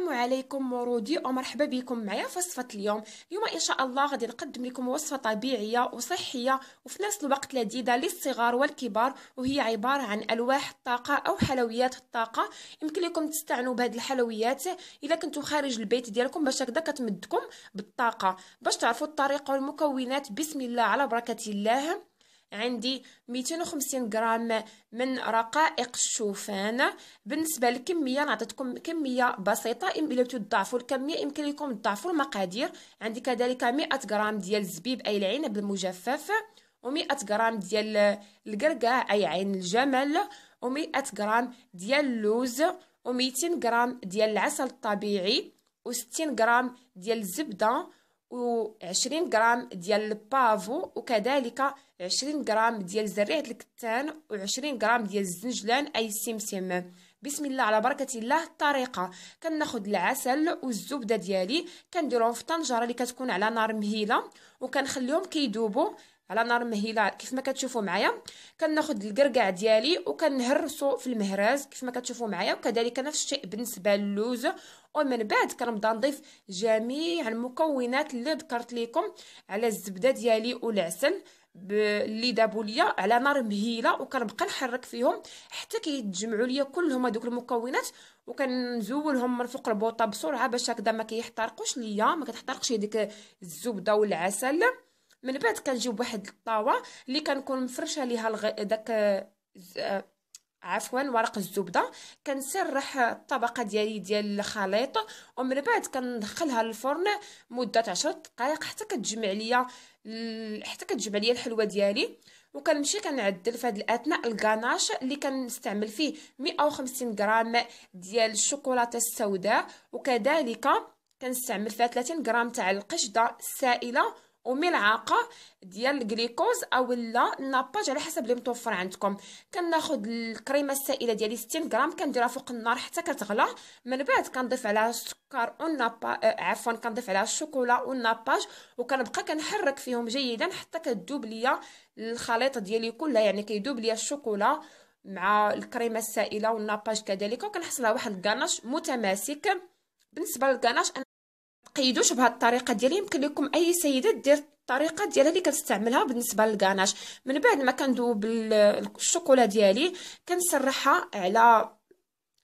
السلام عليكم مرودي ومرحبا بكم معايا في وصفه اليوم اليوم ان شاء الله غادي نقدم لكم وصفه طبيعيه وصحيه وفي نفس الوقت لذيذه للصغار والكبار وهي عباره عن الواح الطاقه او حلويات الطاقه يمكن لكم تستعنوا بهاد الحلويات اذا كنتو خارج البيت ديالكم باش هكذا كتمدكم بالطاقه باش تعرفوا الطريقه والمكونات بسم الله على بركه الله عندي 250 غرام من رقائق الشوفان بالنسبه للكميه انا كميه بسيطه الا بغيتو تضاعفوا الكميه يمكن لكم تضاعفوا المقادير عندي كذلك 100 غرام ديال الزبيب اي العنب المجفف و100 غرام ديال القرقع اي عين الجمل و100 غرام ديال اللوز و200 غرام ديال العسل الطبيعي و60 غرام ديال الزبده و20 غرام ديال البافو وكذلك 20 غرام ديال زريعه الكتان و20 غرام ديال الزنجلان اي السمسم بسم الله على بركه الله الطريقه كناخذ العسل والزبده ديالي كنديرهم في طنجره اللي كتكون على نار مهيله وكنخليهم كيدوبوا على نار مهيله كيف ما كتشوفوا معايا كناخذ الكركاع ديالي وكنهرسو في المهراز كيف ما كتشوفوا معايا وكذلك نفس الشيء بالنسبه للوز ومن بعد كنبدا نضيف جميع المكونات اللي ذكرت لكم على الزبده ديالي والعسل اللي دابوا ليا على نار مهيله وكنبقى نحرك فيهم حتى كيتجمعوا ليا كلهم هذوك المكونات وكنزولهم من فوق البوطه بسرعه باش هكذا ما كيحترقوش ليا ما كتحترقش هذيك الزبده والعسل من بعد كنجيب واحد الطاوه اللي كنكون مفرشه ليها الغ... داك عفوا ورق الزبده كنسرح الطبقه ديالي ديال الخليط ومن بعد كندخلها للفرن مده 10 دقائق حتى كتجمع ليا حتى كتجمع ليا الحلوه ديالي وكنمشي كنعدل في هذا الاثناء الكاناش اللي كنستعمل فيه 150 غرام ديال الشوكولاته السوداء وكذلك كنستعمل فيها 30 غرام تاع القشده السائله وملعقه ديال الجليكوز اولا الناباج على حسب اللي متوفر عندكم كناخذ الكريمه السائله ديالي 60 غرام كنديرها فوق النار حتى كتغلى من بعد كنضيف عليها السكر والنابا آه، آه، عفوا كنضيف عليها الشوكولا والناباج وكنبقى كنحرك فيهم جيدا حتى كتذوب ليا الخليط ديالي كله يعني كيذوب ليا الشوكولا مع الكريمه السائله والناباج كذلك وكنحصل على واحد الكاناش متماسك بالنسبه للكاناش تقيدوش بهاد الطريقه ديالي يمكن لكم اي سيده دير الطريقه ديالها اللي كتستعملها بالنسبه للكاناش من بعد ما كندوب الشوكولا ديالي كنسرحها على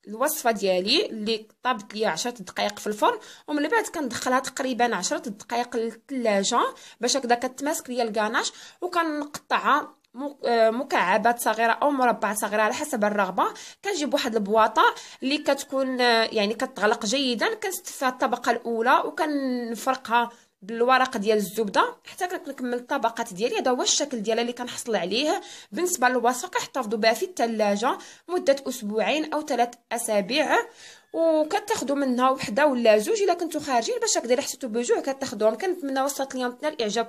الوصفه ديالي اللي طابت ليا 10 دقائق في الفرن ومن بعد كندخلها تقريبا 10 دقائق للثلاجه باش هكذا كتماسك ليا الكاناش وكنقطعها آه، مكعبات صغيره او مربعات صغيره على حسب الرغبه كنجيب واحد البواطه اللي كتكون آه، يعني كتغلق جيدا كنستفها الطبقه الاولى وكنفرقها بالورق ديال الزبده حتى كنكمل الطبقات ديالي هذا هو الشكل ديالها اللي كنحصل عليه بالنسبه للوصفه كنحتفظوا بها في الثلاجه مده اسبوعين او ثلاث اسابيع وكتاخذوا منها وحده ولا زوج الا كنتو خارجين باش هكذا حسيتو بجوع كتاخذوهم كنتمنى وصلت اليوم تنال اعجاب